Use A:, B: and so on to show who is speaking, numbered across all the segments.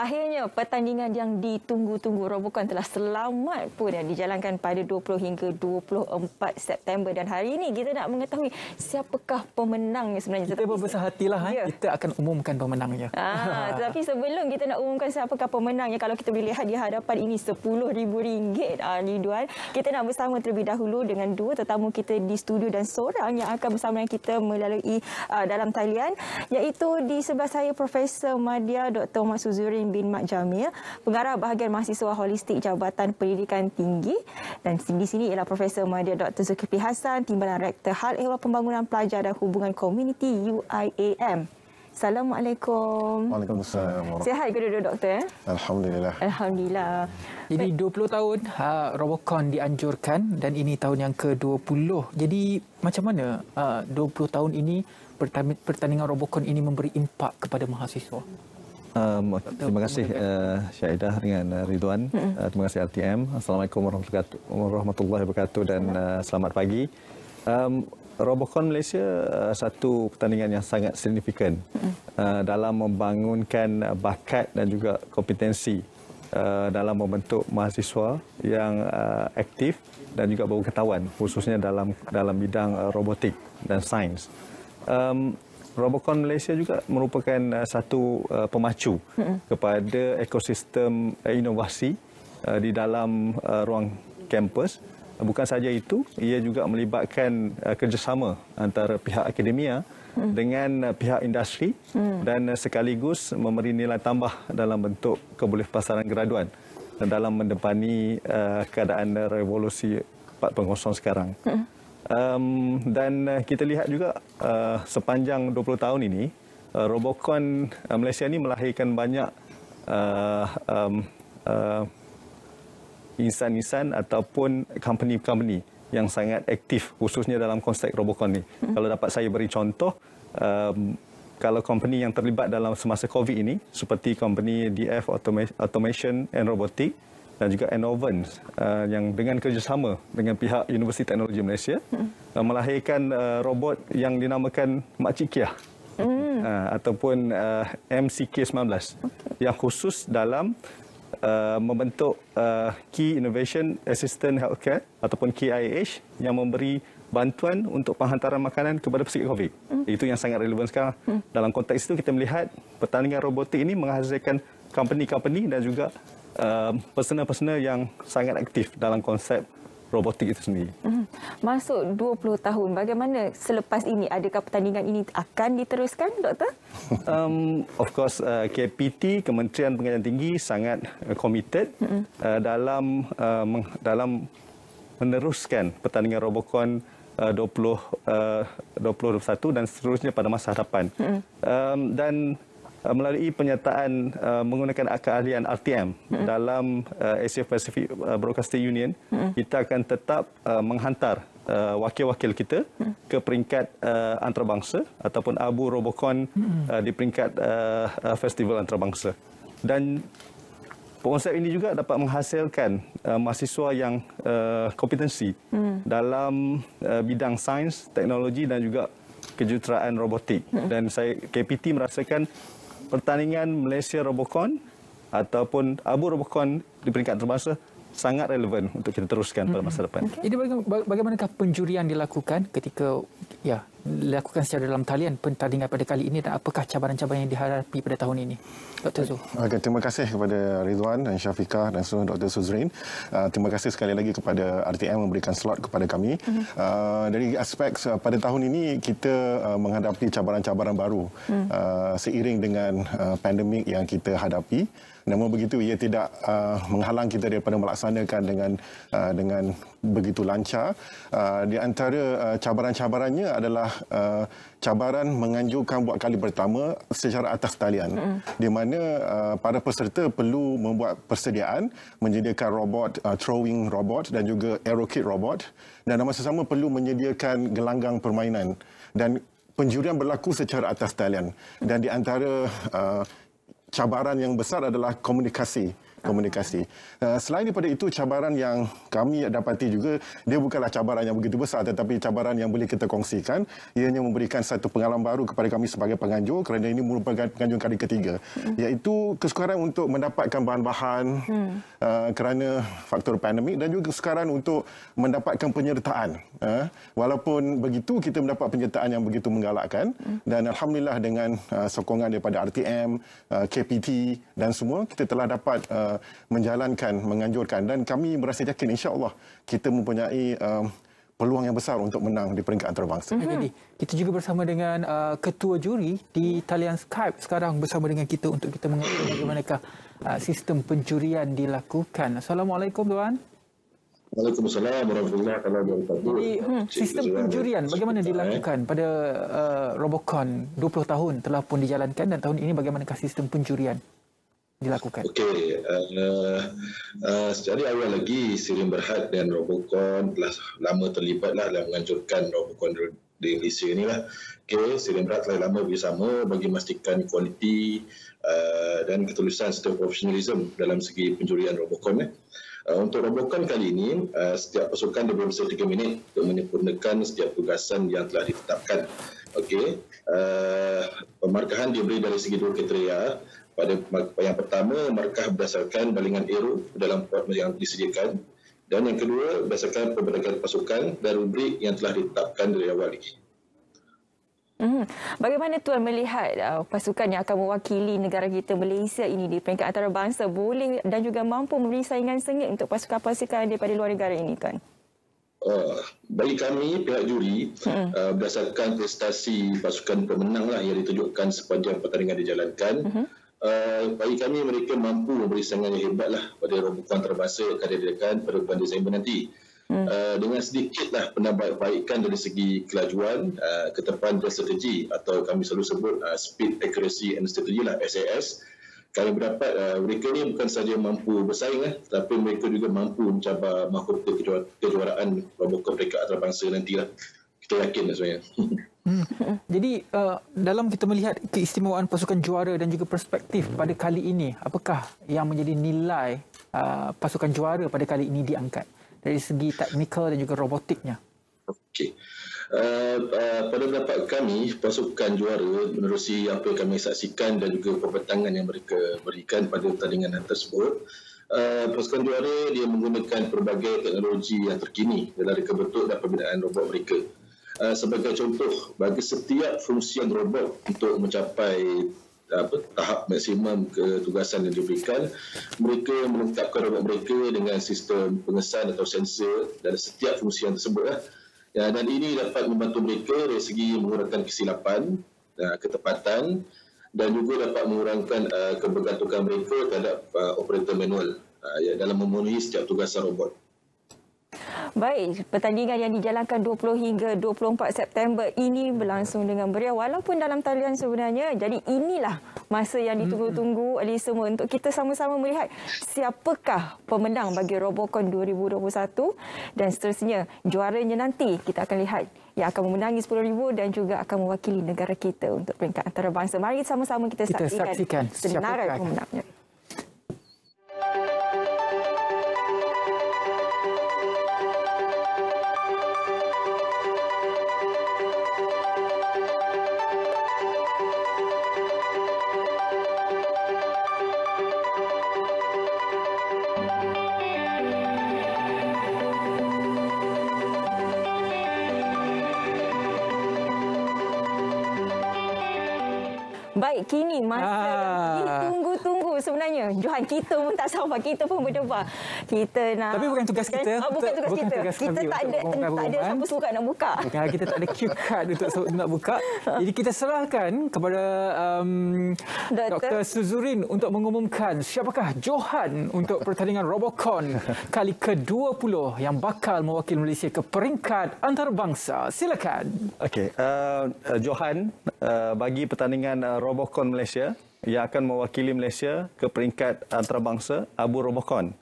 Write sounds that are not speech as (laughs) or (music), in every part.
A: Akhirnya pertandingan yang ditunggu-tunggu Robocon telah selamat pun yang dijalankan pada 20 hingga 24 September dan hari ini kita nak mengetahui siapakah pemenangnya sebenarnya. Kita tetapi, berbesar hatilah eh. ya.
B: kita akan umumkan pemenangnya. Ah, (laughs) tetapi
A: sebelum kita nak umumkan siapakah pemenangnya kalau kita boleh lihat di hadapan ini RM10,000 ah, Ridwan kita nak bersama terlebih dahulu dengan dua tetamu kita di studio dan seorang yang akan bersama dengan kita melalui ah, dalam talian iaitu di sebelah saya Profesor Madia Dr. Mat Suzurin bin Mat Jamil, pengarah bahagian mahasiswa holistik Jabatan Pendidikan Tinggi dan di sini ialah Profesor Madya Dr. Zulkifli Hasan, Timbalan Rektor Hal Ehwal Pembangunan Pelajar dan Hubungan Komuniti UIAM. Assalamualaikum.
B: Waalaikumsalam. Sihat
A: ke dua doktor? Eh?
B: Alhamdulillah.
A: Alhamdulillah.
B: Jadi 20 tahun uh, Robocon dianjurkan dan ini tahun yang ke-20. Jadi macam mana ha, uh, 20 tahun ini pertandingan Robocon ini memberi impak kepada mahasiswa?
C: Um, terima kasih uh, eh, Syahidah dengan uh, Ridwan. Uh, terima kasih RTM. Assalamualaikum warahmatullahi wabarakatuh dan uh, selamat pagi. Um, Robocon Malaysia uh, satu pertandingan yang sangat signifikan uh, dalam membangunkan bakat dan juga kompetensi uh, dalam membentuk mahasiswa yang uh, aktif dan juga berketahuan khususnya dalam dalam bidang uh, robotik dan sains. Um, Robocon Malaysia juga merupakan uh, satu uh, pemacu kepada ekosistem uh, inovasi uh, di dalam ruang kampus. bukan saja itu, ia juga melibatkan kerjasama antara pihak akademia mm. dengan pihak industri mm. dan sekaligus memberi nilai tambah dalam bentuk kebolehpasaran graduan dalam mendepani keadaan revolusi 4.0 sekarang. Mm. Um, dan eh, kita lihat juga uh, sepanjang 20 tahun ini, uh, eh, Robocon uh, Malaysia ini melahirkan banyak uh, um, uh, insan-insan ataupun company-company yang sangat aktif khususnya dalam konsep Robocon ini. Hmm. Kalau dapat saya beri contoh, um, kalau company yang terlibat dalam semasa COVID ini, seperti company DF Automation and Robotics, dan juga Enoven uh, yang dengan kerjasama dengan pihak Universiti Teknologi Malaysia hmm. uh, melahirkan uh, robot yang dinamakan Makcik Kia hmm. uh, ataupun uh, MCK19 okay. yang khusus dalam Uh, membentuk uh, Key Innovation Assistant Healthcare ataupun KIH yang memberi bantuan untuk penghantaran makanan kepada pesakit COVID. Hmm. Itu yang sangat relevan sekarang. Hmm. Dalam konteks itu, kita melihat pertandingan robotik ini menghasilkan company-company dan juga Um, personal-personal uh, yang sangat aktif dalam konsep robotik itu sendiri.
A: Mhm. Masuk 20 tahun, bagaimana selepas ini? Adakah pertandingan ini akan diteruskan, Doktor?
C: (laughs) Um, of course, uh, KPT, Kementerian Pengajian Tinggi sangat uh, committed mhm. uh, dalam uh, dalam meneruskan pertandingan Robocon uh, 20, uh, 2021 dan seterusnya pada masa hadapan. Mhm. Um, dan Uh, melalui penyataan uh, menggunakan keahlian RTM -hmm. dalam uh, Asia Pacific uh, Broadcasting Union, -hmm. kita akan tetap uh, menghantar uh, wakil-wakil uh, kita hmm. ke peringkat uh, antarabangsa ataupun Abu Robocon -hmm. uh, di peringkat uh, festival antarabangsa. Dan konsep ini juga dapat menghasilkan uh, mahasiswa yang uh, kompetensi -hmm. dalam uh, bidang sains, teknologi dan juga kejuruteraan robotik. -hmm. Dan saya KPT merasakan pertandingan Malaysia Robocon ataupun Abu Robocon di peringkat terbangsa sangat relevan untuk kita teruskan pada masa depan.
B: Jadi bagaimanakah pencurian dilakukan ketika ya dilakukan secara dalam talian pertandingan pada kali ini dan apakah cabaran-cabaran yang dihadapi pada tahun ini? Dr. Zu.
D: Okay, terima kasih kepada Ridwan dan Syafiqah dan semua Dr. Suzrin. Uh, terima kasih sekali lagi kepada RTM memberikan slot kepada kami. Mm-hmm. Uh, dari aspek uh, pada tahun ini kita uh, menghadapi cabaran-cabaran baru mm. uh, seiring dengan uh, pandemik yang kita hadapi. Namun begitu ia tidak uh, menghalang kita daripada melaksanakan dengan uh, dengan begitu lancar. Uh, di antara uh, cabaran-cabarannya adalah uh, cabaran menganjurkan buat kali pertama secara atas talian. Mm -hmm. Di mana uh, para peserta perlu membuat persediaan menyediakan robot, uh, throwing robot dan juga aerokit robot dan dalam masa sama perlu menyediakan gelanggang permainan dan penjurian berlaku secara atas talian dan di antara uh, cabaran yang besar adalah komunikasi komunikasi. Eh, selain daripada itu, cabaran yang kami dapati juga, dia bukanlah cabaran yang begitu besar tetapi cabaran yang boleh kita kongsikan. Ianya memberikan satu pengalaman baru kepada kami sebagai penganjur kerana ini merupakan penganjur kali ketiga. Hmm. Iaitu kesukaran untuk mendapatkan bahan-bahan hmm. eh, kerana faktor pandemik dan juga kesukaran untuk mendapatkan penyertaan. Eh. Walaupun begitu, kita mendapat penyertaan yang begitu menggalakkan hmm. dan Alhamdulillah dengan sokongan daripada RTM, KPT dan semua, kita telah dapat Uh, Uh, menjalankan, menganjurkan dan kami berasa yakin insya-Allah kita mempunyai uh, peluang yang besar untuk menang di peringkat antarabangsa. Mm -hmm. Jadi,
B: kita juga bersama dengan uh, ketua juri di talian Skype sekarang bersama dengan kita untuk kita mengetahui bagaimana uh, sistem pencurian dilakukan. Assalamualaikum tuan. Waalaikumsalam warahmatullahi wabarakatuh. Jadi, hmm, sistem pencurian bagaimana dilakukan pada uh, Robocon 20 tahun telah pun dijalankan dan tahun ini bagaimanakah sistem pencurian?
E: dilakukan? Okey, uh, eh, uh, eh, eh, secara awal lagi Sirim Berhad dan Robocon telah lama terlibat lah dalam menghancurkan Robocon di Malaysia ni lah. Sirim Berhad telah lama bersama bagi memastikan kualiti uh, dan ketulusan serta profesionalisme dalam segi pencurian Robocon Eh. Uh, untuk Robocon kali ini, uh, setiap pasukan diberi masa 3 minit untuk menyempurnakan setiap tugasan yang telah ditetapkan. Okey, uh, pemarkahan diberi dari segi dua kriteria pada yang pertama markah berdasarkan balingan aero dalam kuat yang disediakan dan yang kedua berdasarkan perbandingan pasukan dan rubrik yang telah ditetapkan dari awal ini.
A: Hmm. Bagaimana Tuan melihat uh, pasukan yang akan mewakili negara kita Malaysia ini di peringkat antarabangsa boleh dan juga mampu memberi saingan sengit untuk pasukan-pasukan daripada luar negara ini Tuan?
E: Uh, bagi kami pihak juri hmm. uh, berdasarkan prestasi pasukan pemenang lah yang ditunjukkan sepanjang pertandingan dijalankan hmm. Eh, bagi kami mereka mampu memberi sangat yang hebatlah pada rombongan terbahasa yang akan diadakan pada bulan Disember nanti. Hmm. Uh, dengan sedikitlah penambahbaikan dari segi kelajuan, uh, eh, ketepatan dan strategi atau kami selalu sebut uh, speed, accuracy and strategy lah SAS kami berdapat uh, mereka ni bukan saja mampu bersaing lah, tapi mereka juga mampu mencabar mahkota kejuaraan Robocop Rekat Antarabangsa nanti
F: lah. Kita yakin lah sebenarnya. (laughs)
B: Hmm. Jadi uh, dalam kita melihat keistimewaan pasukan juara dan juga perspektif pada kali ini, apakah yang menjadi nilai uh, pasukan juara pada kali ini diangkat dari segi teknikal dan juga robotiknya?
E: Okey. Uh, uh, pada pendapat kami, pasukan juara menerusi apa yang kami saksikan dan juga perbentangan yang mereka berikan pada pertandingan tersebut, uh, pasukan juara dia menggunakan pelbagai teknologi yang terkini dalam reka bentuk dan pembinaan robot mereka. Eh, sebagai contoh bagi setiap fungsi robot untuk mencapai apa, tahap maksimum ketugasan yang diberikan mereka melengkapkan robot mereka dengan sistem pengesan atau sensor dari setiap fungsi yang tersebut lah. ya, dan ini dapat membantu mereka dari segi mengurangkan kesilapan eh, ketepatan dan juga dapat mengurangkan uh, kebergantungan mereka terhadap uh, operator manual uh, ya, dalam memenuhi setiap tugasan robot.
A: Baik, pertandingan yang dijalankan 20 hingga 24 September ini berlangsung dengan beriah walaupun dalam talian sebenarnya. Jadi inilah masa yang ditunggu-tunggu oleh semua untuk kita sama-sama melihat siapakah pemenang bagi Robocon 2021 dan seterusnya juaranya nanti kita akan lihat yang akan memenangi 10,000 dan juga akan mewakili negara kita untuk peringkat antarabangsa. Mari sama-sama kita saksikan, kita saksikan senarai pemenangnya. Baik, kini masa ah. ditunggu-tunggu sebenarnya. Johan, kita pun tak sabar. Kita pun berdebar. Kita nak... Tapi bukan tugas kita. Oh, bukan tugas bukan kita. Tugas kita tak ada, tak ada siapa suka nak buka. Bukan,
B: kita tak ada cue card untuk nak buka. Jadi kita serahkan kepada um, Dr. Suzurin untuk mengumumkan siapakah Johan untuk pertandingan Robocon kali ke-20 yang bakal mewakili Malaysia ke peringkat antarabangsa. Silakan.
C: Okey, uh, uh Johan... Uh, bagi pertandingan uh, Robocon Malaysia yang akan mewakili Malaysia ke peringkat antarabangsa Abu Robocon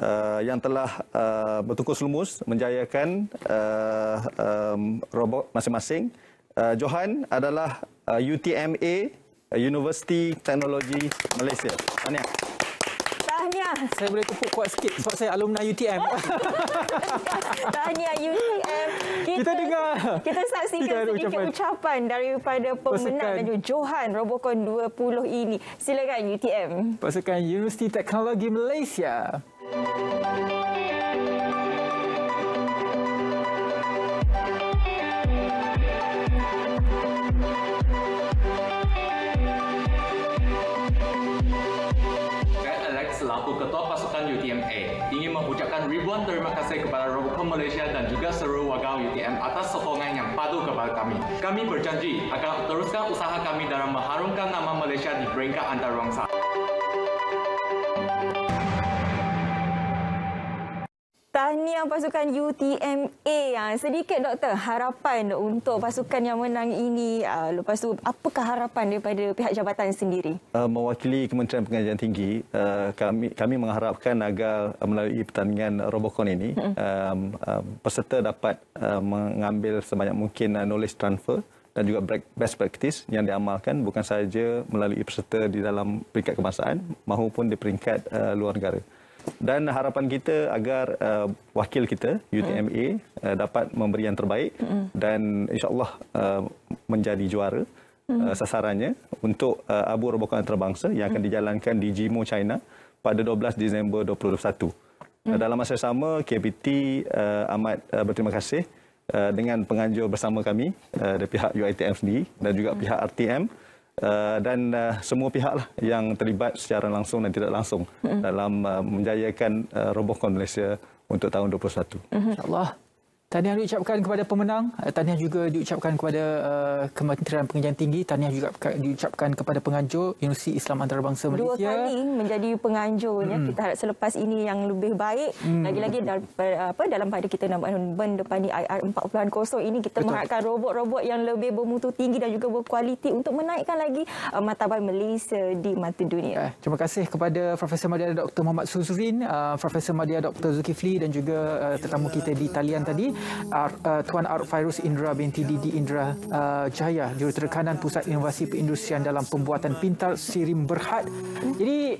C: uh, yang telah uh, bertukus lumus menjayakan uh, um, robot masing-masing. Uh, Johan adalah uh, UTMA uh, University Technology Malaysia. Tahniah.
B: Tahniah. Saya boleh tepuk (laughs) kuat sikit sebab saya alumni UTM.
A: (laughs) Tahniah UTM.
B: Kita, kita dengar. Kita saksikan sedikit ucapan.
A: ucapan daripada pemenang Pasukan. Johan Robocon 20 ini. Silakan UTM.
B: Pasukan Universiti Teknologi Malaysia.
F: Pasukan.
E: mengucapkan ribuan terima kasih kepada Robocom Malaysia dan juga seluruh warga UTM atas sokongan yang padu kepada kami. Kami berjanji akan teruskan usaha kami dalam mengharumkan nama Malaysia di peringkat antarabangsa.
A: Tahniah pasukan UTMA. Ah, sedikit doktor, harapan untuk pasukan yang menang ini. Ah, lepas tu apakah harapan daripada pihak jabatan sendiri?
C: Ah, mewakili Kementerian Pengajian Tinggi, kami kami mengharapkan agar melalui pertandingan Robocon ini, hmm. um, um, peserta dapat mengambil sebanyak mungkin knowledge transfer dan juga best practice yang diamalkan bukan sahaja melalui peserta di dalam peringkat kebangsaan maupun di peringkat luar negara dan harapan kita agar uh, wakil kita UTMA mm. uh, dapat memberi yang terbaik mm. dan insyaallah uh, menjadi juara mm. uh, sasarannya untuk uh, Abu robokan Antarabangsa yang akan mm. dijalankan di Jimo China pada 12 Disember 2021. Uh, mm. Uh, dalam masa yang sama KPT uh, amat uh, berterima kasih uh, dengan penganjur bersama kami uh, dari pihak UITM sendiri dan juga mm. pihak RTM uh, Eh, dan uh, semua pihak lah yang terlibat secara langsung dan tidak langsung mm -hmm. dalam uh, menjayakan uh, robohkan Malaysia untuk tahun 2021. Mm -hmm. InsyaAllah.
B: Tahniah diucapkan kepada pemenang, eh, tahniah juga diucapkan kepada uh, Kementerian Pengajian Tinggi, tahniah juga diucapkan kepada penganjur Universiti Islam Antarabangsa Malaysia. Dua kali
A: menjadi penganjurnya. Hmm. Kita harap selepas ini yang lebih baik. Hmm. Lagi-lagi hmm. dalam, dalam pada kita nama ben depan di IR 40 ini kita mengharapkan robot-robot yang lebih bermutu tinggi dan juga berkualiti untuk menaikkan lagi uh, eh, matabai Malaysia di mata dunia. Eh,
B: terima kasih kepada Profesor Madia Dr. Muhammad Suzrin, uh, Profesor Madia Dr. Zulkifli dan juga uh, tetamu kita di talian tadi. Ar, uh, Tuan Arfairus Indra binti Didi Indra uh, Jaya jurutera kanan Pusat Inovasi Perindustrian dalam pembuatan pintar Sirim Berhad. Jadi